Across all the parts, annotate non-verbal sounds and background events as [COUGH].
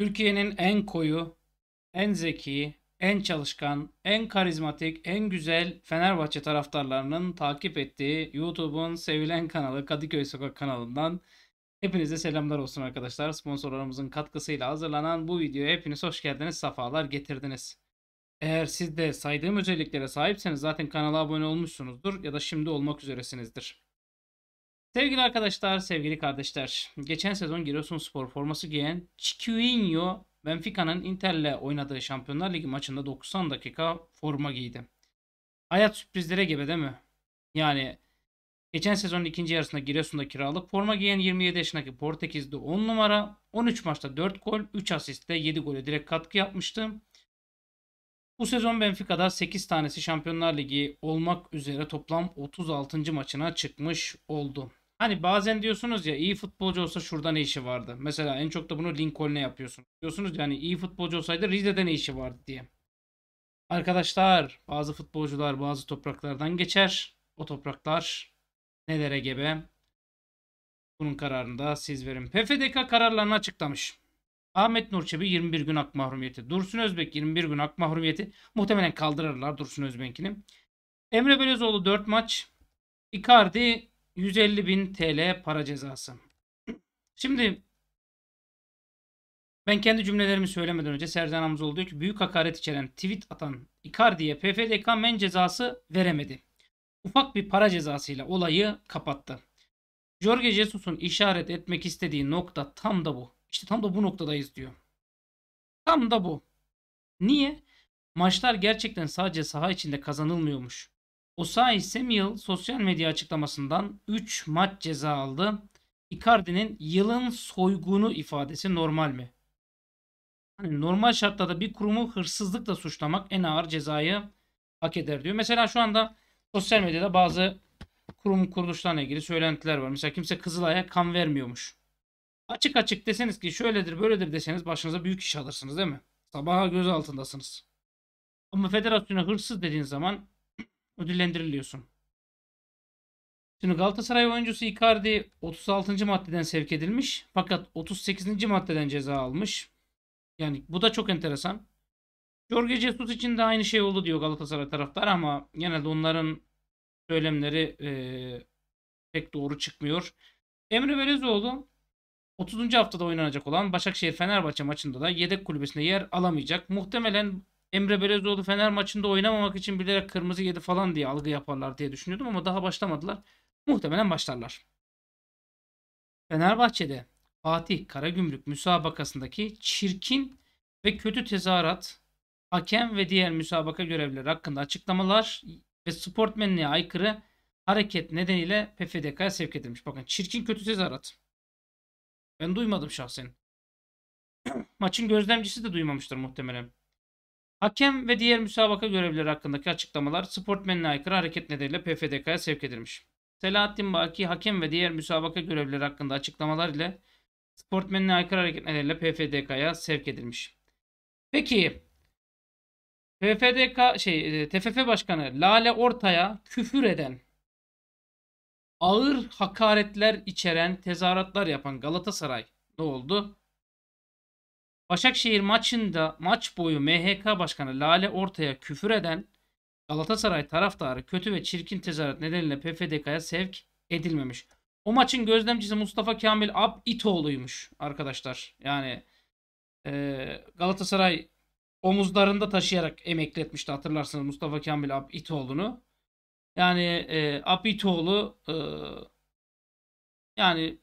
Türkiye'nin en koyu, en zeki, en çalışkan, en karizmatik, en güzel Fenerbahçe taraftarlarının takip ettiği YouTube'un sevilen kanalı Kadıköy Sokak kanalından hepinize selamlar olsun arkadaşlar. Sponsorlarımızın katkısıyla hazırlanan bu videoya hepiniz hoş geldiniz, safalar getirdiniz. Eğer siz de saydığım özelliklere sahipseniz zaten kanala abone olmuşsunuzdur ya da şimdi olmak üzeresinizdir. Sevgili arkadaşlar, sevgili kardeşler. Geçen sezon Spor forması giyen Chiquinho Benfica'nın Inter'le oynadığı Şampiyonlar Ligi maçında 90 dakika forma giydi. Hayat sürprizlere gebe değil mi? Yani geçen sezonun ikinci yarısında Giresun'da kiralık forma giyen 27 yaşındaki Portekizli 10 numara 13 maçta 4 gol, 3 asistle 7 gole direkt katkı yapmıştı. Bu sezon Benfica'da 8 tanesi Şampiyonlar Ligi olmak üzere toplam 36. maçına çıkmış oldu. Hani bazen diyorsunuz ya iyi futbolcu olsa şurada ne işi vardı? Mesela en çok da bunu Lincoln'e yapıyorsunuz. Diyorsunuz yani iyi futbolcu olsaydı Rize'de ne işi vardı diye. Arkadaşlar bazı futbolcular bazı topraklardan geçer. O topraklar nelere gebe? Bunun kararını da siz verin. PFDK kararlarını açıklamış. Ahmet Nurçebi 21 gün hak mahrumiyeti. Dursun Özbek 21 gün hak mahrumiyeti. Muhtemelen kaldırırlar Dursun Özbek'ini. Emre Belözoğlu 4 maç. Icardi 150 bin TL para cezası. Şimdi ben kendi cümlelerimi söylemeden önce Serdar Hamzoğlu diyor ki büyük hakaret içeren tweet atan Icardi'ye PFDK men cezası veremedi. Ufak bir para cezasıyla olayı kapattı. Jorge Jesus'un işaret etmek istediği nokta tam da bu. İşte tam da bu noktadayız diyor. Tam da bu. Niye? Maçlar gerçekten sadece saha içinde kazanılmıyormuş. Osay Samuel sosyal medya açıklamasından 3 maç ceza aldı. Icardi'nin yılın soygunu ifadesi normal mi? Hani normal şartlarda bir kurumu hırsızlıkla suçlamak en ağır cezayı hak eder diyor. Mesela şu anda sosyal medyada bazı kurum kuruluşlarla ilgili söylentiler var. Mesela kimse Kızılay'a kan vermiyormuş. Açık açık deseniz ki şöyledir böyledir deseniz başınıza büyük iş alırsınız değil mi? Sabaha göz altındasınız. Ama federasyona hırsız dediğin zaman ödüllendiriliyorsun. Şimdi Galatasaray oyuncusu Icardi 36. maddeden sevk edilmiş. Fakat 38. maddeden ceza almış. Yani bu da çok enteresan. Jorge Jesus için de aynı şey oldu diyor Galatasaray taraftar ama genelde onların söylemleri e, pek doğru çıkmıyor. Emre Belezoğlu 30. haftada oynanacak olan Başakşehir Fenerbahçe maçında da yedek kulübesine yer alamayacak. Muhtemelen Emre Belezoğlu Fener maçında oynamamak için bilerek kırmızı yedi falan diye algı yaparlar diye düşünüyordum ama daha başlamadılar. Muhtemelen başlarlar. Fenerbahçe'de Fatih Karagümrük müsabakasındaki çirkin ve kötü tezahürat, hakem ve diğer müsabaka görevlileri hakkında açıklamalar ve sportmenliğe aykırı hareket nedeniyle PFDK'ya sevk edilmiş. Bakın çirkin kötü tezahürat. Ben duymadım şahsen. [CLEARS THROAT] Maçın gözlemcisi de duymamıştır muhtemelen. Hakem ve diğer müsabaka görevlileri hakkındaki açıklamalar sportmenine aykırı hareket nedeniyle PFDK'ya sevk edilmiş. Selahattin Baki hakem ve diğer müsabaka görevlileri hakkında açıklamalar ile sportmenine aykırı hareket nedeniyle PFDK'ya sevk edilmiş. Peki PFDK şey e, TFF Başkanı Lale Ortay'a küfür eden ağır hakaretler içeren tezahüratlar yapan Galatasaray ne oldu? Başakşehir maçında maç boyu MHK Başkanı Lale Orta'ya küfür eden Galatasaray taraftarı kötü ve çirkin tezahürat nedeniyle PFDK'ya sevk edilmemiş. O maçın gözlemcisi Mustafa Kamil Ab İtoğlu'ymuş arkadaşlar. Yani e, Galatasaray omuzlarında taşıyarak emekli etmişti hatırlarsınız Mustafa Kamil Ab İtoğlu'nu. Yani e, Ab İtoğlu e, yani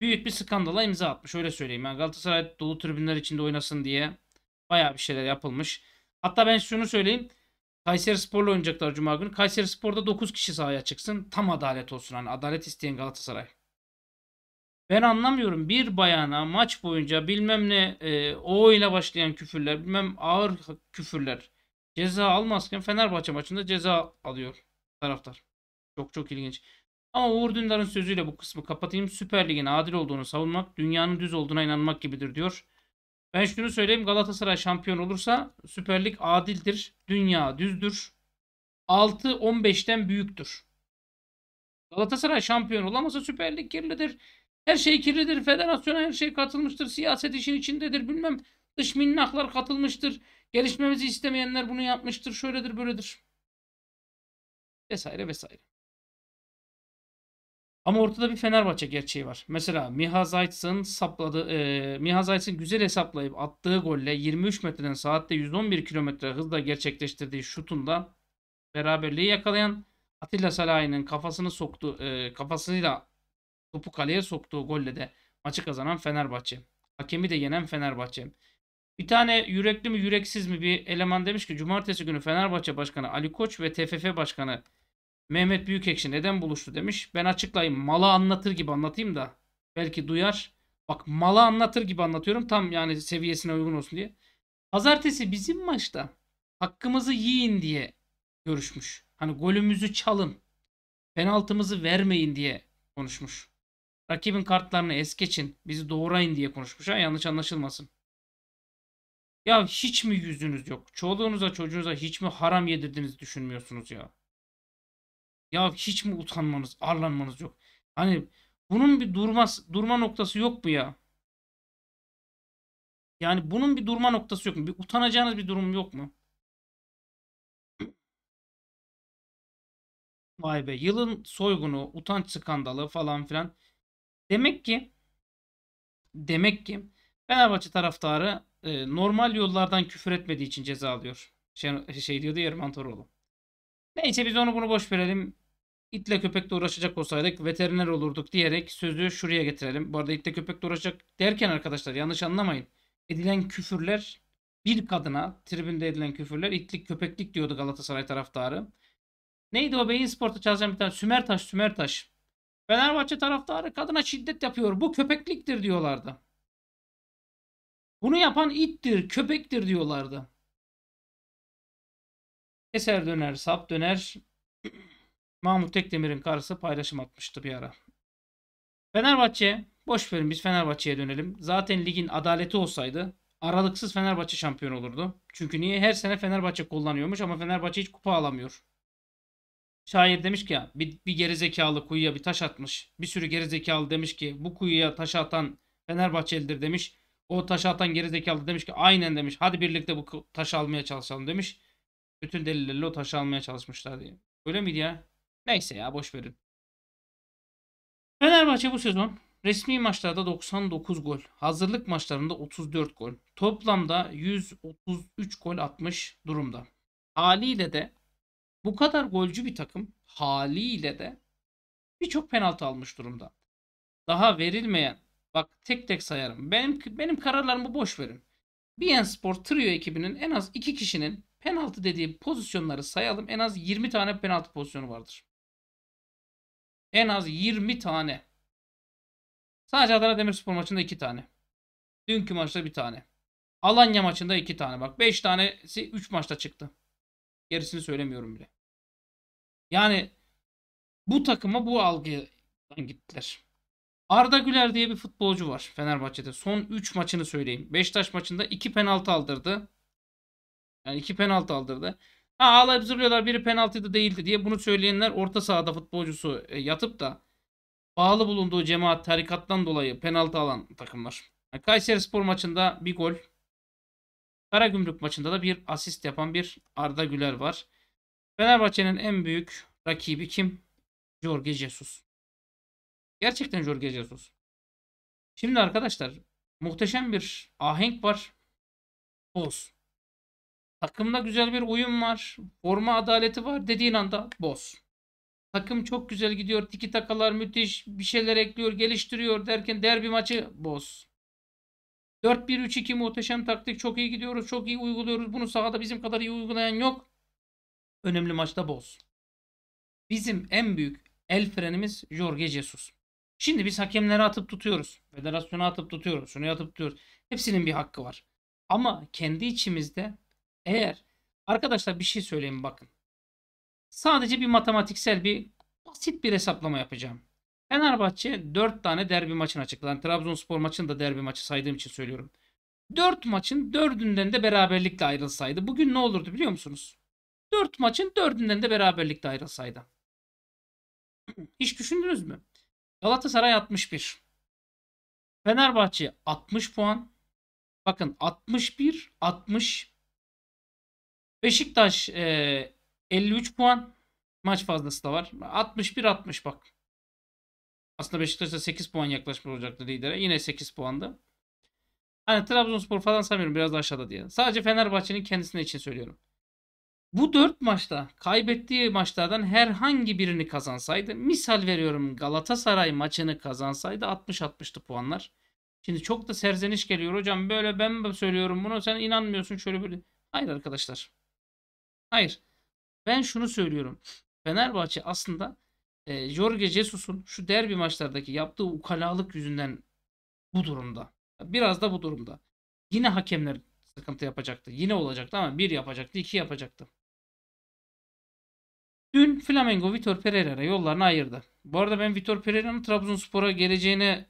büyük bir skandala imza atmış öyle söyleyeyim. Yani Galatasaray dolu tribünler içinde oynasın diye bayağı bir şeyler yapılmış. Hatta ben şunu söyleyeyim. Kayseri Spor'la oynayacaklar Cuma günü. Kayseri Spor'da 9 kişi sahaya çıksın. Tam adalet olsun. Hani adalet isteyen Galatasaray. Ben anlamıyorum. Bir bayana maç boyunca bilmem ne e, o ile başlayan küfürler, bilmem ağır küfürler ceza almazken Fenerbahçe maçında ceza alıyor taraftar. Çok çok ilginç. Ama Uğur Dündar'ın sözüyle bu kısmı kapatayım. Süper Lig'in adil olduğunu savunmak, dünyanın düz olduğuna inanmak gibidir diyor. Ben şunu söyleyeyim Galatasaray şampiyon olursa Süper Lig adildir, dünya düzdür. 6-15'ten büyüktür. Galatasaray şampiyon olamasa Süper Lig kirlidir. Her şey kirlidir. Federasyona her şey katılmıştır. Siyaset işin içindedir. Bilmem dış minnaklar katılmıştır. Gelişmemizi istemeyenler bunu yapmıştır. Şöyledir böyledir. Vesaire vesaire. Ama ortada bir Fenerbahçe gerçeği var. Mesela Miha Zayt'sın sapladı, e, Miha Zayt'sın güzel hesaplayıp attığı golle 23 metreden saatte 111 kilometre hızla gerçekleştirdiği şutunda beraberliği yakalayan Atilla Salahi'nin kafasını soktu, e, kafasıyla topu kaleye soktuğu golle de maçı kazanan Fenerbahçe. Hakemi de yenen Fenerbahçe. Bir tane yürekli mi yüreksiz mi bir eleman demiş ki cumartesi günü Fenerbahçe Başkanı Ali Koç ve TFF Başkanı Mehmet Büyükekşi neden buluştu demiş. Ben açıklayayım. Mala anlatır gibi anlatayım da belki duyar. Bak mala anlatır gibi anlatıyorum. Tam yani seviyesine uygun olsun diye. Pazartesi bizim maçta hakkımızı yiyin diye görüşmüş. Hani golümüzü çalın. Penaltımızı vermeyin diye konuşmuş. Rakibin kartlarını es geçin. Bizi doğrayın diye konuşmuş. Ha yanlış anlaşılmasın. Ya hiç mi yüzünüz yok? Çoluğunuza çocuğunuza hiç mi haram yedirdiniz düşünmüyorsunuz ya? Ya hiç mi utanmanız, arlanmanız yok? Hani bunun bir durmaz, durma noktası yok mu ya? Yani bunun bir durma noktası yok mu? Bir utanacağınız bir durum yok mu? Vay be. Yılın soygunu, utanç skandalı falan filan. Demek ki demek ki Fenerbahçe taraftarı e, normal yollardan küfür etmediği için ceza alıyor. Şey, şey diyordu ya Erman Toroğlu. Neyse biz onu bunu boş verelim. İtle köpekle uğraşacak olsaydık veteriner olurduk diyerek sözü şuraya getirelim. Bu arada itle köpekle uğraşacak derken arkadaşlar yanlış anlamayın. Edilen küfürler bir kadına tribünde edilen küfürler itlik köpeklik diyordu Galatasaray taraftarı. Neydi o Beyin Sport'ta çalacağım bir tane Sümer taş Sümer taş Fenerbahçe taraftarı kadına şiddet yapıyor. Bu köpekliktir diyorlardı. Bunu yapan ittir, köpektir diyorlardı. Eser döner, sap döner. Mahmut Tekdemir'in karısı paylaşım atmıştı bir ara. Fenerbahçe, boş verin biz Fenerbahçe'ye dönelim. Zaten ligin adaleti olsaydı aralıksız Fenerbahçe şampiyon olurdu. Çünkü niye? Her sene Fenerbahçe kullanıyormuş ama Fenerbahçe hiç kupa alamıyor. Şair demiş ki ya bir, bir gerizekalı kuyuya bir taş atmış. Bir sürü gerizekalı demiş ki bu kuyuya taş atan Fenerbahçelidir demiş. O taş atan gerizekalı demiş ki aynen demiş. Hadi birlikte bu taş almaya çalışalım demiş. Bütün delillerle o taşı almaya çalışmışlar diye. Öyle miydi ya? Neyse ya boş verin. Fenerbahçe bu sezon resmi maçlarda 99 gol, hazırlık maçlarında 34 gol, toplamda 133 gol atmış durumda. Haliyle de bu kadar golcü bir takım haliyle de birçok penaltı almış durumda. Daha verilmeyen bak tek tek sayarım. Benim benim kararlarımı boş verin. BN Sport Trio ekibinin en az iki kişinin penaltı dediği pozisyonları sayalım. En az 20 tane penaltı pozisyonu vardır. En az 20 tane. Sadece Adana Demirspor maçında 2 tane. Dünkü maçta 1 tane. Alanya maçında 2 tane. Bak 5 tanesi 3 maçta çıktı. Gerisini söylemiyorum bile. Yani bu takıma bu algıdan gittiler. Arda Güler diye bir futbolcu var Fenerbahçe'de. Son 3 maçını söyleyeyim. Beşiktaş maçında 2 penaltı aldırdı. Yani iki penaltı aldırdı. Ha ağlayıp zırlıyorlar biri penaltıydı değildi diye bunu söyleyenler orta sahada futbolcusu e, yatıp da bağlı bulunduğu cemaat tarikattan dolayı penaltı alan takımlar. Yani Kayseri Spor maçında bir gol. Karagümrük maçında da bir asist yapan bir Arda Güler var. Fenerbahçe'nin en büyük rakibi kim? Jorge Jesus. Gerçekten Jorge Jesus. Şimdi arkadaşlar muhteşem bir ahenk var. Boz. Takımda güzel bir uyum var. Forma adaleti var dediğin anda boz. Takım çok güzel gidiyor. Tiki takalar müthiş. Bir şeyler ekliyor, geliştiriyor derken derbi maçı boz. 4-1-3-2 muhteşem taktik. Çok iyi gidiyoruz. Çok iyi uyguluyoruz. Bunu sahada bizim kadar iyi uygulayan yok. Önemli maçta boz. Bizim en büyük el frenimiz Jorge Jesus. Şimdi biz hakemlere atıp tutuyoruz. Federasyona atıp tutuyoruz. Şunu atıp tutuyoruz. Hepsinin bir hakkı var. Ama kendi içimizde eğer arkadaşlar bir şey söyleyeyim bakın. Sadece bir matematiksel bir basit bir hesaplama yapacağım. Fenerbahçe 4 tane derbi maçını açıkladı. Yani Trabzonspor maçını da derbi maçı saydığım için söylüyorum. 4 maçın 4'ünden de beraberlikle ayrılsaydı bugün ne olurdu biliyor musunuz? 4 maçın 4'ünden de beraberlikle ayrılsaydı. [CLEARS THROAT] Hiç düşündünüz mü? Galatasaray 61. Fenerbahçe 60 puan. Bakın 61, 60, Beşiktaş e, 53 puan. Maç fazlası da var. 61-60 bak. Aslında Beşiktaş'ta 8 puan yaklaşmış olacaktı lidere. Yine 8 puandı. Hani Trabzonspor falan sanmıyorum biraz da aşağıda diye. Sadece Fenerbahçe'nin kendisine için söylüyorum. Bu 4 maçta kaybettiği maçlardan herhangi birini kazansaydı misal veriyorum Galatasaray maçını kazansaydı 60-60'tı puanlar. Şimdi çok da serzeniş geliyor hocam böyle ben söylüyorum bunu sen inanmıyorsun şöyle böyle. Hayır arkadaşlar. Hayır. Ben şunu söylüyorum. Fenerbahçe aslında e, Jorge Jesus'un şu derbi maçlardaki yaptığı ukalalık yüzünden bu durumda. Biraz da bu durumda. Yine hakemler sıkıntı yapacaktı. Yine olacaktı ama bir yapacaktı, iki yapacaktı. Dün Flamengo Vitor Pereira'ya yollarını ayırdı. Bu arada ben Vitor Pereira'nın Trabzonspor'a geleceğine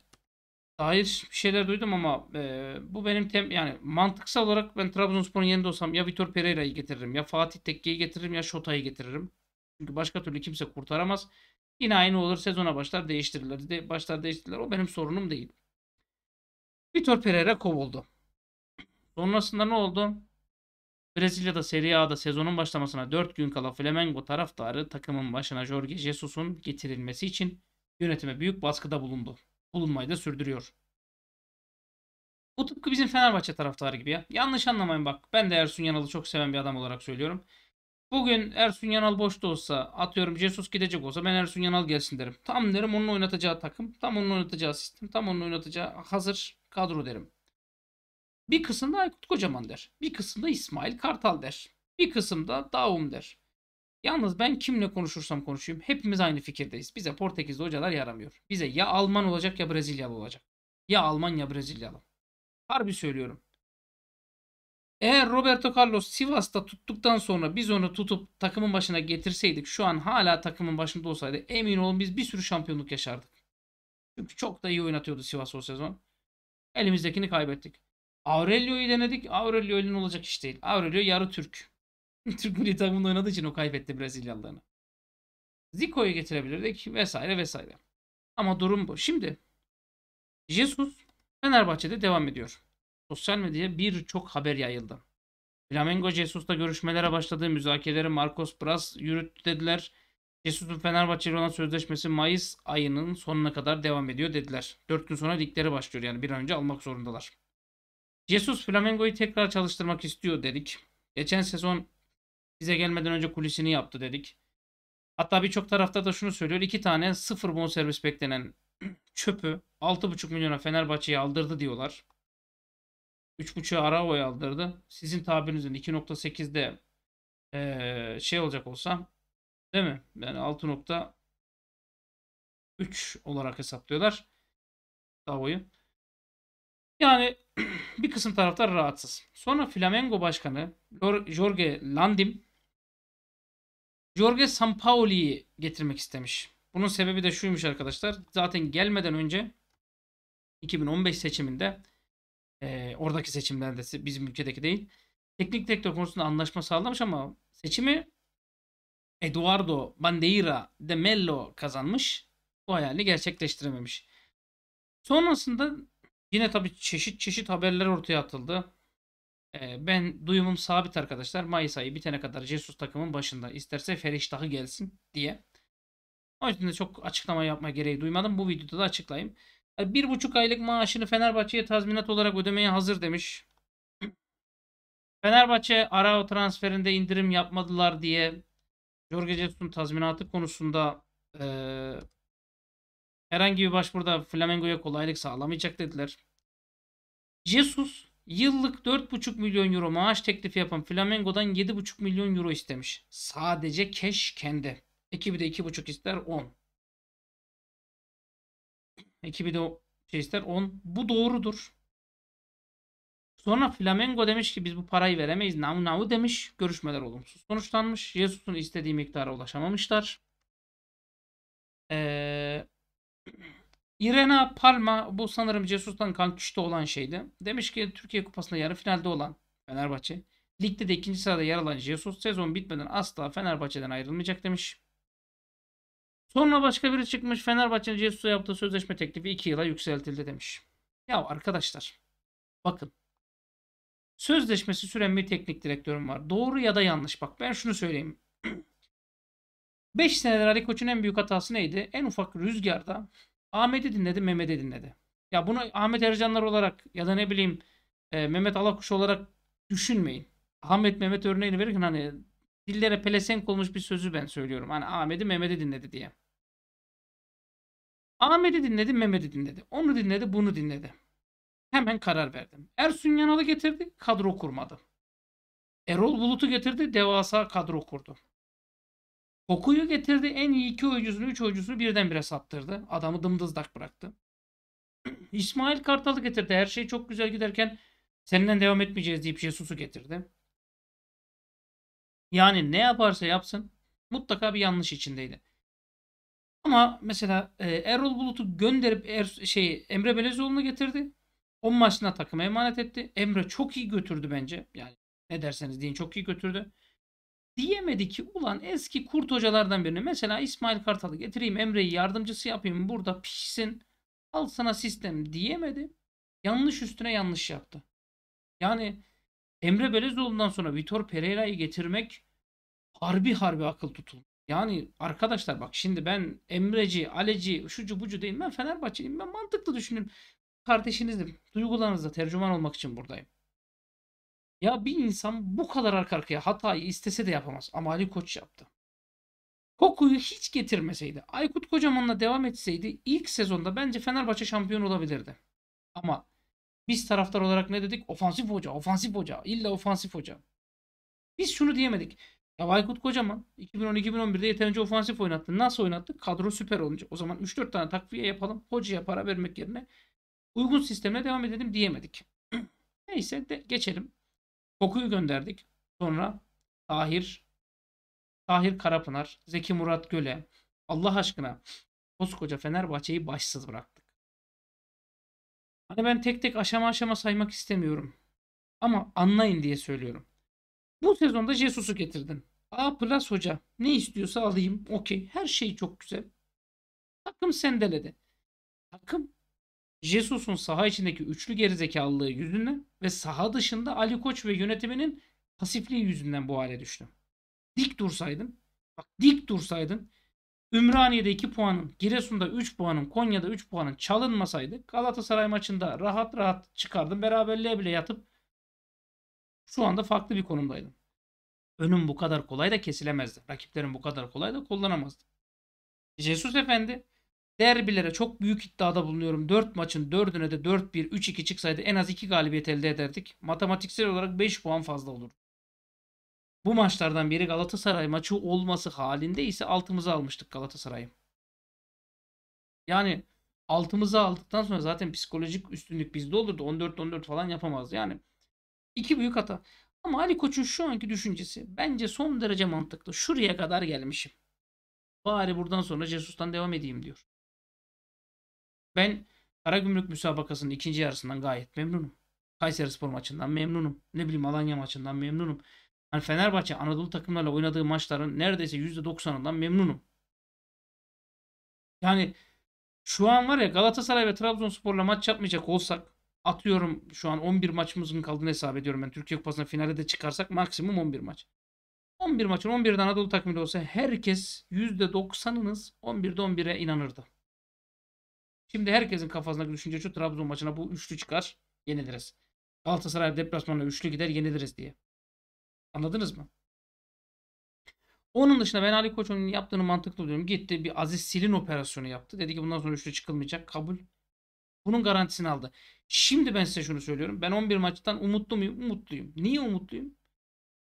dair bir şeyler duydum ama e, bu benim tem yani mantıksal olarak ben Trabzonspor'un yerinde olsam ya Vitor Pereira'yı getiririm ya Fatih Tekke'yi getiririm ya Şota'yı getiririm. Çünkü başka türlü kimse kurtaramaz. Yine aynı olur sezona başlar değiştirirler. De, başlar değiştirirler. O benim sorunum değil. Vitor Pereira kovuldu. Sonrasında ne oldu? Brezilya'da Serie A'da sezonun başlamasına 4 gün kala Flamengo taraftarı takımın başına Jorge Jesus'un getirilmesi için yönetime büyük baskıda bulundu bulunmayı da sürdürüyor. Bu tıpkı bizim Fenerbahçe taraftarı gibi ya. Yanlış anlamayın bak. Ben de Ersun Yanal'ı çok seven bir adam olarak söylüyorum. Bugün Ersun Yanal boşta olsa atıyorum Jesus gidecek olsa ben Ersun Yanal gelsin derim. Tam derim onun oynatacağı takım, tam onun oynatacağı sistem, tam onun oynatacağı hazır kadro derim. Bir kısımda Aykut Kocaman der. Bir kısımda İsmail Kartal der. Bir kısımda Davum der. Yalnız ben kimle konuşursam konuşayım hepimiz aynı fikirdeyiz. Bize Portekizli hocalar yaramıyor. Bize ya Alman olacak ya Brezilyalı olacak. Ya Alman ya Brezilyalı. Harbi söylüyorum. Eğer Roberto Carlos Sivas'ta tuttuktan sonra biz onu tutup takımın başına getirseydik şu an hala takımın başında olsaydı emin olun biz bir sürü şampiyonluk yaşardık. Çünkü çok da iyi oynatıyordu Sivas o sezon. Elimizdekini kaybettik. Aurelio'yu denedik. Aurelio'nun olacak iş değil. Aurelio yarı Türk. [LAUGHS] Türk milli takımında oynadığı için o kaybetti Brezilyalılarını. Zico'yu getirebilirdik vesaire vesaire. Ama durum bu. Şimdi Jesus Fenerbahçe'de devam ediyor. Sosyal medyaya birçok haber yayıldı. Flamengo Jesus'la görüşmelere başladığı Müzakereleri Marcos Braz yürüttü dediler. Jesus'un Fenerbahçe'yle olan sözleşmesi Mayıs ayının sonuna kadar devam ediyor dediler. 4 gün sonra ligleri başlıyor yani bir an önce almak zorundalar. Jesus Flamengo'yu tekrar çalıştırmak istiyor dedik. Geçen sezon bize gelmeden önce kulisini yaptı dedik. Hatta birçok tarafta da şunu söylüyor. iki tane sıfır bonservis beklenen [CLEARS THROAT] çöpü 6,5 milyona Fenerbahçe'ye aldırdı diyorlar. 3.5'ı Arao'ya aldırdı. Sizin tabirinizin 2.8'de ee, şey olacak olsa değil mi? Yani nokta 6.3 olarak hesaplıyorlar. Davoyu. Yani [CLEARS THROAT] bir kısım taraftar rahatsız. Sonra Flamengo Başkanı Jorge Landim Jorge Sampaoli'yi getirmek istemiş. Bunun sebebi de şuymuş arkadaşlar. Zaten gelmeden önce 2015 seçiminde e, oradaki seçimlerde bizim ülkedeki değil. Teknik direktör konusunda anlaşma sağlamış ama seçimi Eduardo Bandeira de Mello kazanmış. Bu hayalini gerçekleştirememiş. Sonrasında yine tabii çeşit çeşit haberler ortaya atıldı. Ee, ben duyumum sabit arkadaşlar. Mayıs ayı bitene kadar Jesus takımın başında. İsterse Feriştah'ı gelsin diye. O yüzden de çok açıklama yapma gereği duymadım. Bu videoda da açıklayayım. Ee, bir buçuk aylık maaşını Fenerbahçe'ye tazminat olarak ödemeye hazır demiş. Fenerbahçe Arao transferinde indirim yapmadılar diye Jorge Jesus'un tazminatı konusunda e, herhangi bir başvuruda Flamengo'ya kolaylık sağlamayacak dediler. Jesus Yıllık 4,5 milyon euro maaş teklifi yapan Flamengo'dan 7,5 milyon euro istemiş. Sadece keş kendi. Ekibi de 2,5 ister 10. Ekibi de şey ister 10. Bu doğrudur. Sonra Flamengo demiş ki biz bu parayı veremeyiz. Nau Nau demiş. Görüşmeler olumsuz sonuçlanmış. Jesus'un istediği miktara ulaşamamışlar. Eee Irena Palma bu sanırım Cesus'tan kanküşte olan şeydi. Demiş ki Türkiye Kupası'nda yarı finalde olan Fenerbahçe. Ligde de ikinci sırada yer alan Jesus sezon bitmeden asla Fenerbahçe'den ayrılmayacak demiş. Sonra başka biri çıkmış Fenerbahçe'nin Jesus'a yaptığı sözleşme teklifi 2 yıla yükseltildi demiş. Ya arkadaşlar bakın sözleşmesi süren bir teknik direktörüm var. Doğru ya da yanlış bak ben şunu söyleyeyim. 5 [CLEARS THROAT] senedir Ali Koç'un en büyük hatası neydi? En ufak rüzgarda Ahmet'i dinledi, Mehmet'i dinledi. Ya bunu Ahmet Ercanlar olarak ya da ne bileyim e, Mehmet Alakuş olarak düşünmeyin. Ahmet Mehmet örneğini verirken hani dillere pelesenk olmuş bir sözü ben söylüyorum. Hani Ahmet'i Mehmet'i dinledi diye. Ahmet'i dinledi, Mehmet'i dinledi. Onu dinledi, bunu dinledi. Hemen karar verdim. Ersun Yanal'ı getirdi, kadro kurmadı. Erol Bulut'u getirdi, devasa kadro kurdu. Kokuyu getirdi. En iyi iki oyuncusunu, üç oyuncusunu birdenbire sattırdı. Adamı dımdızdak bıraktı. [CLEARS THROAT] İsmail Kartal'ı getirdi. Her şey çok güzel giderken seninden devam etmeyeceğiz deyip Jesus'u getirdi. Yani ne yaparsa yapsın mutlaka bir yanlış içindeydi. Ama mesela e, Erol Bulut'u gönderip er, şey Emre Belezoğlu'nu getirdi. 10 maçına takıma emanet etti. Emre çok iyi götürdü bence. Yani ne derseniz deyin çok iyi götürdü. Diyemedi ki ulan eski kurt hocalardan birine mesela İsmail Kartal'ı getireyim Emre'yi yardımcısı yapayım burada pişsin al sana sistem diyemedi. Yanlış üstüne yanlış yaptı. Yani Emre Belezoğlu'ndan sonra Vitor Pereira'yı getirmek harbi harbi akıl tutul. Yani arkadaşlar bak şimdi ben Emreci, Aleci, şucu bucu değil ben Fenerbahçeliyim ben mantıklı düşünün. Kardeşinizim. Duygularınızla tercüman olmak için buradayım. Ya bir insan bu kadar arka arkaya hatayı istese de yapamaz. Ama Ali Koç yaptı. Koku'yu hiç getirmeseydi, Aykut Kocaman'la devam etseydi ilk sezonda bence Fenerbahçe şampiyon olabilirdi. Ama biz taraftar olarak ne dedik? Ofansif hoca, ofansif hoca, illa ofansif hoca. Biz şunu diyemedik. Ya Aykut Kocaman 2010-2011'de yeterince ofansif oynattı. Nasıl oynattı? Kadro süper olunca. O zaman 3-4 tane takviye yapalım. Hocaya para vermek yerine uygun sistemle devam edelim diyemedik. [CLEARS THROAT] Neyse de geçelim. Kokuyu gönderdik. Sonra Tahir, Tahir Karapınar, Zeki Murat Göle. Allah aşkına koskoca Fenerbahçe'yi başsız bıraktık. Hani ben tek tek aşama aşama saymak istemiyorum. Ama anlayın diye söylüyorum. Bu sezonda Jesus'u getirdin. A plus hoca. Ne istiyorsa alayım. Okey. Her şey çok güzel. Takım sendeledi. Takım Jesus'un saha içindeki üçlü gerizekalılığı yüzünden ve saha dışında Ali Koç ve yönetiminin pasifliği yüzünden bu hale düştüm. Dik dursaydın, bak dik dursaydın Ümraniye'de 2 puanın, Giresun'da 3 puanın, Konya'da 3 puanın çalınmasaydı Galatasaray maçında rahat rahat çıkardım. Beraberliğe bile yatıp şu anda farklı bir konumdaydım. Önüm bu kadar kolay da kesilemezdi. Rakiplerim bu kadar kolay da kullanamazdı. Jesus Efendi Derbilere çok büyük iddiada bulunuyorum. 4 maçın 4'üne de 4-1, 3-2 çıksaydı en az 2 galibiyet elde ederdik. Matematiksel olarak 5 puan fazla olur. Bu maçlardan biri Galatasaray maçı olması halinde ise altımızı almıştık Galatasaray'ı. Yani altımızı aldıktan sonra zaten psikolojik üstünlük bizde olurdu. 14-14 falan yapamazdı. yani. iki büyük hata. Ama Ali Koç'un şu anki düşüncesi bence son derece mantıklı. Şuraya kadar gelmişim. Bari buradan sonra Jesus'tan devam edeyim diyor. Ben Karagümrük müsabakasının ikinci yarısından gayet memnunum. Kayseri Spor maçından memnunum. Ne bileyim Alanya maçından memnunum. Hani Fenerbahçe Anadolu takımlarla oynadığı maçların neredeyse %90'ından memnunum. Yani şu an var ya Galatasaray ve Trabzonspor'la maç yapmayacak olsak atıyorum şu an 11 maçımızın kaldığını hesap ediyorum ben. Türkiye Kupası'na finale de çıkarsak maksimum 11 maç. 11 maçın 11'de Anadolu takımıyla olsa herkes %90'ınız 11'de 11'e inanırdı. Şimdi herkesin kafasındaki düşünce şu Trabzon maçına bu üçlü çıkar yeniliriz. Galatasaray deplasmanına üçlü gider yeniliriz diye. Anladınız mı? Onun dışında ben Ali Koç'un yaptığını mantıklı buluyorum. Gitti bir Aziz Silin operasyonu yaptı. Dedi ki bundan sonra üçlü çıkılmayacak. Kabul. Bunun garantisini aldı. Şimdi ben size şunu söylüyorum. Ben 11 maçtan umutlu muyum? Umutluyum. Niye umutluyum?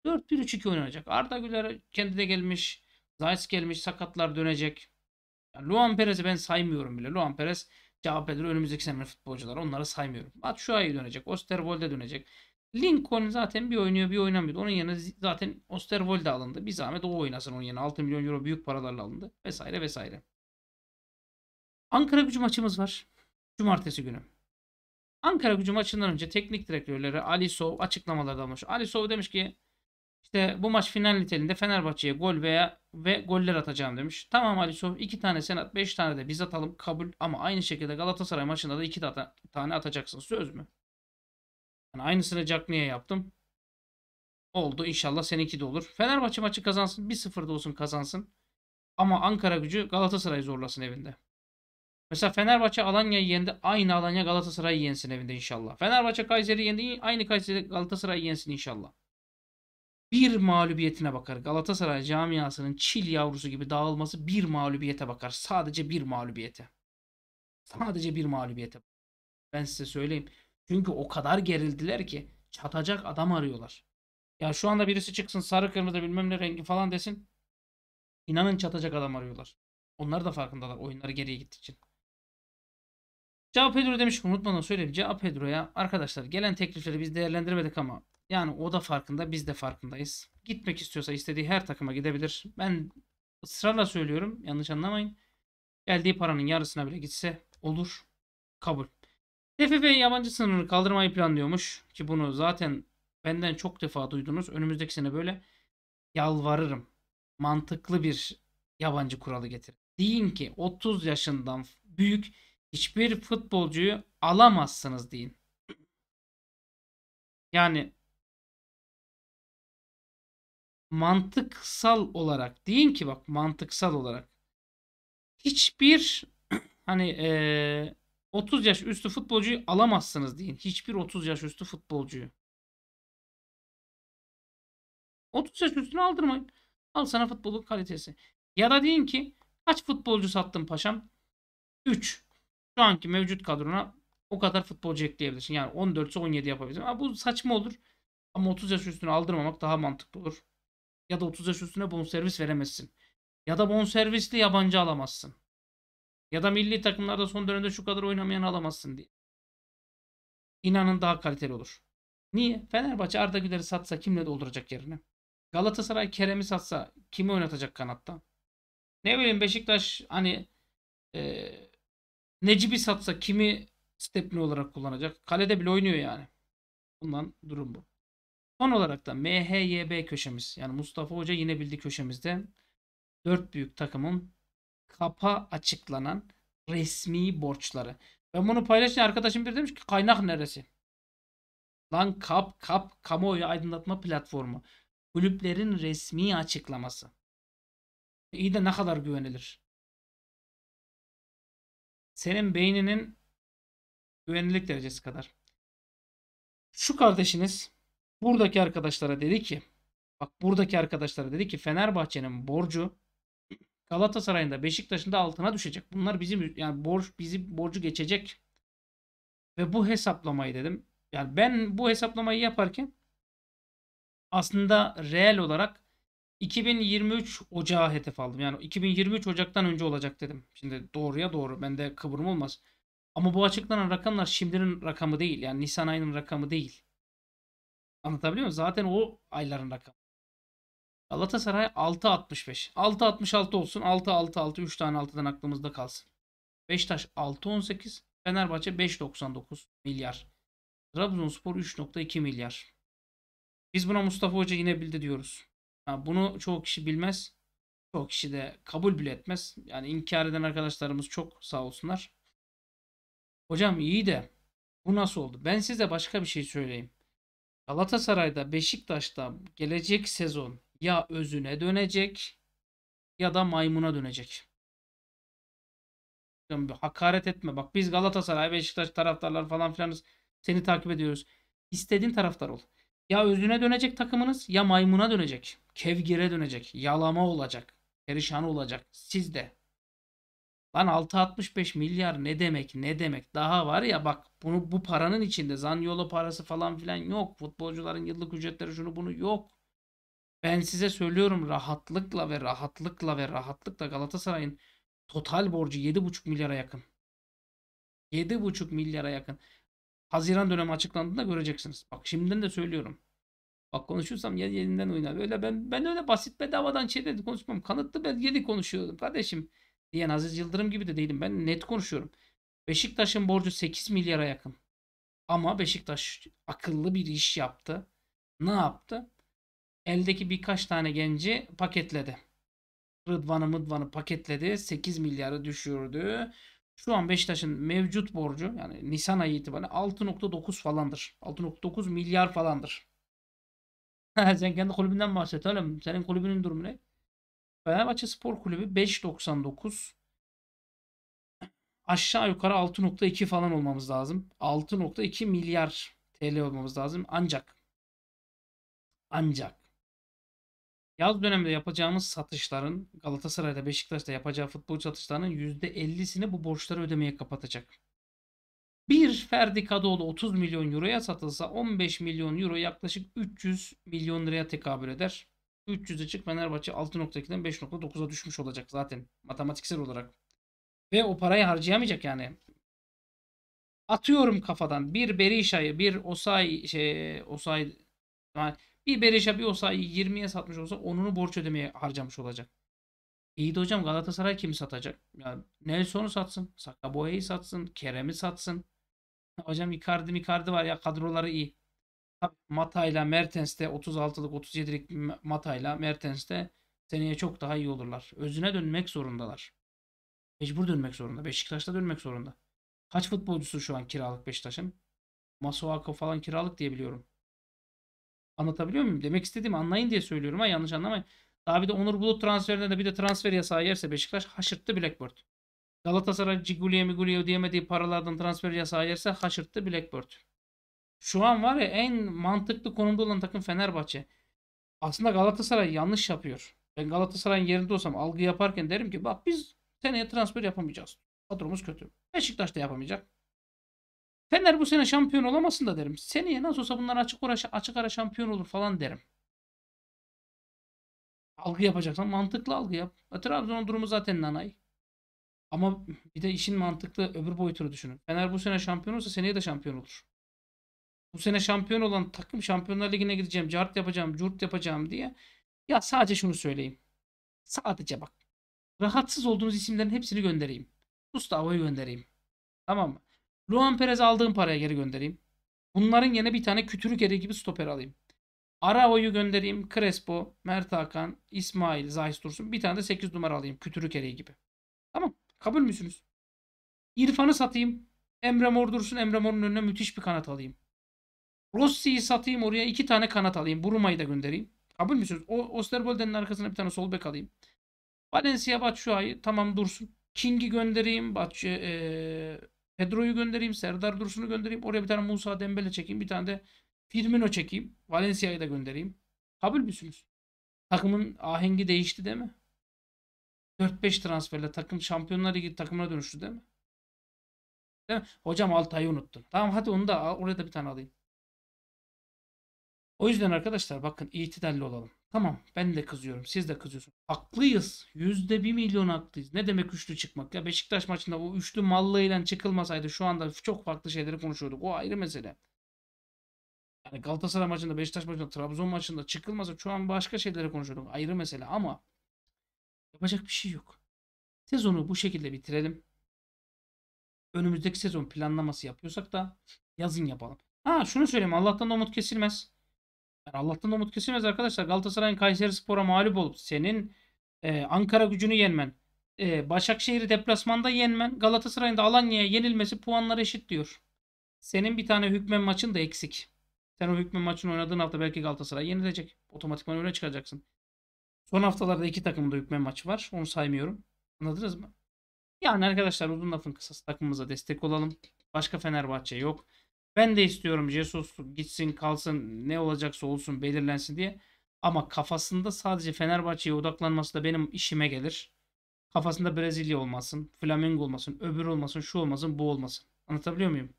4-1-3-2 oynanacak. Arda Güler kendine gelmiş. Zayis gelmiş. Sakatlar dönecek. Yani Luan Perez'i ben saymıyorum bile. Luan Perez, Cevap Pedro önümüzdeki sene futbolcular. Onları saymıyorum. Batshuayi dönecek. Osterwold'e dönecek. Lincoln zaten bir oynuyor bir oynamıyor. Onun yerine zaten Osterwold'e alındı. Bir zahmet o oynasın onun yerine. 6 milyon euro büyük paralarla alındı. Vesaire vesaire. Ankara gücü maçımız var. Cumartesi günü. Ankara gücü maçından önce teknik direktörleri Ali Sov açıklamalarda olmuş. Ali Sov demiş ki işte bu maç final niteliğinde Fenerbahçe'ye gol veya ve goller atacağım demiş. Tamam Ali Sof 2 tane sen at 5 tane de biz atalım kabul ama aynı şekilde Galatasaray maçında da 2 tane atacaksın söz mü? Yani aynısını niye yaptım. Oldu inşallah seninki de olur. Fenerbahçe maçı kazansın 1-0 da olsun kazansın. Ama Ankara gücü Galatasaray'ı zorlasın evinde. Mesela Fenerbahçe Alanya'yı yendi. Aynı Alanya Galatasaray'ı yensin evinde inşallah. Fenerbahçe Kayseri'yi yendi. Aynı Kayseri Galatasaray'ı yensin inşallah bir mağlubiyetine bakar. Galatasaray camiasının çil yavrusu gibi dağılması bir mağlubiyete bakar. Sadece bir mağlubiyete. Sadece bir mağlubiyete. Ben size söyleyeyim. Çünkü o kadar gerildiler ki çatacak adam arıyorlar. Ya şu anda birisi çıksın sarı kırmızı bilmem ne rengi falan desin. İnanın çatacak adam arıyorlar. Onlar da farkındalar oyunları geriye gittiği için. Cao Pedro demiş unutmadan söyleyeyim. Cao Pedro'ya arkadaşlar gelen teklifleri biz değerlendirmedik ama yani o da farkında, biz de farkındayız. Gitmek istiyorsa istediği her takıma gidebilir. Ben ısrarla söylüyorum, yanlış anlamayın. Geldiği paranın yarısına bile gitse olur. Kabul. TFF yabancı sınırını kaldırmayı planlıyormuş ki bunu zaten benden çok defa duydunuz. Önümüzdeki sene böyle yalvarırım. Mantıklı bir yabancı kuralı getirin. Deyin ki 30 yaşından büyük hiçbir futbolcuyu alamazsınız deyin. Yani mantıksal olarak deyin ki bak mantıksal olarak hiçbir [CLEARS THROAT] hani e, 30 yaş üstü futbolcuyu alamazsınız deyin. Hiçbir 30 yaş üstü futbolcuyu. 30 yaş üstüne aldırmayın. Al sana futbolun kalitesi. Ya da deyin ki kaç futbolcu sattın paşam? 3. Şu anki mevcut kadrona o kadar futbolcu ekleyebilirsin. Yani 14'e 17 yapabilirsin. Ama bu saçma olur. Ama 30 yaş üstüne aldırmamak daha mantıklı olur ya da 30 yaş üstüne bonservis veremezsin. Ya da bonservisli yabancı alamazsın. Ya da milli takımlarda son dönemde şu kadar oynamayan alamazsın diye. İnanın daha kaliteli olur. Niye? Fenerbahçe Arda Güler'i satsa kimle dolduracak yerini? Galatasaray Kerem'i satsa kimi oynatacak kanatta? Ne bileyim Beşiktaş hani e, Necip'i satsa kimi Stepney olarak kullanacak? Kalede bile oynuyor yani. Bundan durum bu. Son olarak da MHYB köşemiz yani Mustafa Hoca yine bildi köşemizde dört büyük takımın kapa açıklanan resmi borçları. Ben bunu paylaşınca arkadaşım bir demiş ki kaynak neresi? Lan kap kap kamuoyu aydınlatma platformu. Kulüplerin resmi açıklaması. E, iyi de ne kadar güvenilir? Senin beyninin güvenilik derecesi kadar. Şu kardeşiniz Buradaki arkadaşlara dedi ki bak buradaki arkadaşlara dedi ki Fenerbahçe'nin borcu Galatasaray'ın da Beşiktaş'ın da altına düşecek. Bunlar bizim yani borç bizi borcu geçecek. Ve bu hesaplamayı dedim. Yani ben bu hesaplamayı yaparken aslında reel olarak 2023 Ocağı hedef aldım. Yani 2023 Ocak'tan önce olacak dedim. Şimdi doğruya doğru. Bende kıvırma olmaz. Ama bu açıklanan rakamlar şimdinin rakamı değil. Yani Nisan ayının rakamı değil. Anlatabiliyor muyum? Zaten o ayların rakamı. Galatasaray 6.65. 6.66 olsun. 6.66 3 tane altıdan aklımızda kalsın. Beşiktaş 6.18. Fenerbahçe 5.99 milyar. Trabzonspor 3.2 milyar. Biz buna Mustafa Hoca yine bildi diyoruz. Ha, bunu çoğu kişi bilmez. Çoğu kişi de kabul bile etmez. Yani inkar eden arkadaşlarımız çok sağ olsunlar. Hocam iyi de bu nasıl oldu? Ben size başka bir şey söyleyeyim. Galatasaray'da, Beşiktaş'ta gelecek sezon ya özüne dönecek ya da maymuna dönecek. Hakaret etme. Bak biz Galatasaray, Beşiktaş taraftarlar falan filanız seni takip ediyoruz. İstediğin taraftar ol. Ya özüne dönecek takımınız ya maymuna dönecek. Kevgire dönecek. Yalama olacak. Perişan olacak. Siz de Lan 665 milyar ne demek ne demek daha var ya bak bunu bu paranın içinde Zanyolo parası falan filan yok. Futbolcuların yıllık ücretleri şunu bunu yok. Ben size söylüyorum rahatlıkla ve rahatlıkla ve rahatlıkla Galatasaray'ın total borcu 7,5 milyara yakın. 7,5 milyara yakın. Haziran dönemi açıklandığında göreceksiniz. Bak şimdiden de söylüyorum. Bak konuşursam yer yerinden oynar. Öyle ben ben öyle basit bedavadan şey dedi konuşmam. Kanıtlı belgeli konuşuyorum kardeşim diyen Aziz Yıldırım gibi de değilim. Ben net konuşuyorum. Beşiktaş'ın borcu 8 milyara yakın. Ama Beşiktaş akıllı bir iş yaptı. Ne yaptı? Eldeki birkaç tane genci paketledi. Rıdvan'ı Mıdvan'ı paketledi. 8 milyarı düşürdü. Şu an Beşiktaş'ın mevcut borcu yani Nisan ayı itibariyle 6.9 falandır. 6.9 milyar falandır. [LAUGHS] Sen kendi kulübünden bahset oğlum. Senin kulübünün durumu ne? Fenerbahçe Spor Kulübü 5.99 aşağı yukarı 6.2 falan olmamız lazım. 6.2 milyar TL olmamız lazım. Ancak ancak yaz döneminde yapacağımız satışların Galatasaray'da Beşiktaş'ta yapacağı futbol satışlarının %50'sini bu borçları ödemeye kapatacak. Bir Ferdi Kadıoğlu 30 milyon euroya satılsa 15 milyon euro yaklaşık 300 milyon liraya tekabül eder. 300 açık Fenerbahçe 6.2'den 5.9'a düşmüş olacak zaten matematiksel olarak. Ve o parayı harcayamayacak yani. Atıyorum kafadan bir Berisha'yı bir Osay şey Osay yani bir Berisha bir Osay'ı 20'ye satmış olsa onunu borç ödemeye harcamış olacak. İyi de hocam Galatasaray kimi satacak? Yani Nelson'u satsın, Sakaboya'yı satsın, Kerem'i satsın. Hocam Icardi Icardi var ya kadroları iyi. Matayla Mertens'te Mertens 36'lık 37'lik matayla Mertens'te seneye çok daha iyi olurlar. Özüne dönmek zorundalar. Mecbur dönmek zorunda. Beşiktaş'ta dönmek zorunda. Kaç futbolcusu şu an kiralık Beşiktaş'ın? Masuaka falan kiralık diye biliyorum. Anlatabiliyor muyum? Demek istediğim anlayın diye söylüyorum ama yanlış anlamayın. Daha bir de Onur Bulut transferinde de bir de transfer yasağı yerse Beşiktaş haşırttı Blackbird. Galatasaray Ciguliye Miguliye ödeyemediği paralardan transfer yasağı yerse haşırttı Blackbird. Şu an var ya en mantıklı konumda olan takım Fenerbahçe. Aslında Galatasaray yanlış yapıyor. Ben Galatasaray'ın yerinde olsam algı yaparken derim ki bak biz seneye transfer yapamayacağız. Kadromuz kötü. Beşiktaş da yapamayacak. Fener bu sene şampiyon olamasın da derim. Seneye nasıl olsa bunlar açık, ara, açık ara şampiyon olur falan derim. Algı yapacaksan mantıklı algı yap. E, Trabzon'un durumu zaten nanay. Ama bir de işin mantıklı öbür boyutunu düşünün. Fener bu sene şampiyon olsa seneye de şampiyon olur bu sene şampiyon olan takım Şampiyonlar Ligi'ne gideceğim, cart yapacağım, curt yapacağım diye. Ya sadece şunu söyleyeyim. Sadece bak. Rahatsız olduğunuz isimlerin hepsini göndereyim. Gustavo'yu göndereyim. Tamam mı? Luan Perez aldığım paraya geri göndereyim. Bunların yerine bir tane kütürük eri gibi stoper alayım. Arao'yu göndereyim. Crespo, Mert Hakan, İsmail, Zahis Dursun. Bir tane de 8 numara alayım. Kütürük eri gibi. Tamam. Kabul müsünüz? İrfan'ı satayım. Emre Mor dursun. Emre Mor'un önüne müthiş bir kanat alayım. Rossi'yi satayım oraya. iki tane kanat alayım. Buruma'yı da göndereyim. Kabul müsünüz? O Osterwolde'nin arkasına bir tane sol bek alayım. Valencia Batshuayi tamam dursun. King'i göndereyim. Batşı, e, e, Pedro'yu göndereyim. Serdar Dursun'u göndereyim. Oraya bir tane Musa Dembele çekeyim. Bir tane de Firmino çekeyim. Valencia'yı da göndereyim. Kabul müsünüz? Takımın ahengi değişti değil mi? 4-5 transferle takım Şampiyonlar Ligi takımına dönüştü değil mi? Değil mi? Hocam Altay'ı unuttun. Tamam hadi onu da oraya da bir tane alayım. O yüzden arkadaşlar bakın itidalli olalım. Tamam ben de kızıyorum siz de kızıyorsunuz. Haklıyız. Yüzde bir milyon haklıyız. Ne demek üçlü çıkmak ya. Beşiktaş maçında bu üçlü mallı ile çıkılmasaydı şu anda çok farklı şeyleri konuşuyorduk. O ayrı mesele. Yani Galatasaray maçında, Beşiktaş maçında, Trabzon maçında çıkılmasa şu an başka şeyleri konuşuyorduk. Ayrı mesele ama yapacak bir şey yok. Sezonu bu şekilde bitirelim. Önümüzdeki sezon planlaması yapıyorsak da yazın yapalım. Ha şunu söyleyeyim Allah'tan da umut kesilmez. Yani Allah'tan umut kesilmez arkadaşlar. Galatasaray'ın Kayseri Spor'a mağlup olup senin e, Ankara gücünü yenmen, e, Başakşehir'i deplasmanda yenmen, Galatasaray'ın da Alanya'ya yenilmesi puanları eşit diyor. Senin bir tane hükmen maçın da eksik. Sen o hükmen maçını oynadığın hafta belki Galatasaray yenilecek. Otomatikman öne çıkacaksın. Son haftalarda iki takımın da hükmen maçı var. Onu saymıyorum. Anladınız mı? Yani arkadaşlar uzun lafın kısası takımımıza destek olalım. Başka Fenerbahçe yok. Ben de istiyorum Jesus gitsin kalsın ne olacaksa olsun belirlensin diye. Ama kafasında sadece Fenerbahçe'ye odaklanması da benim işime gelir. Kafasında Brezilya olmasın, Flamengo olmasın, öbür olmasın, şu olmasın, bu olmasın. Anlatabiliyor muyum?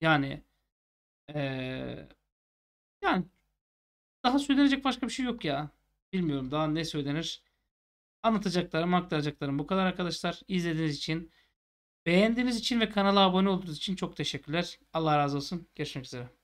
Yani ee, yani daha söylenecek başka bir şey yok ya. Bilmiyorum daha ne söylenir. Anlatacaklarım, aktaracaklarım bu kadar arkadaşlar. İzlediğiniz için Beğendiğiniz için ve kanala abone olduğunuz için çok teşekkürler. Allah razı olsun. Görüşmek üzere.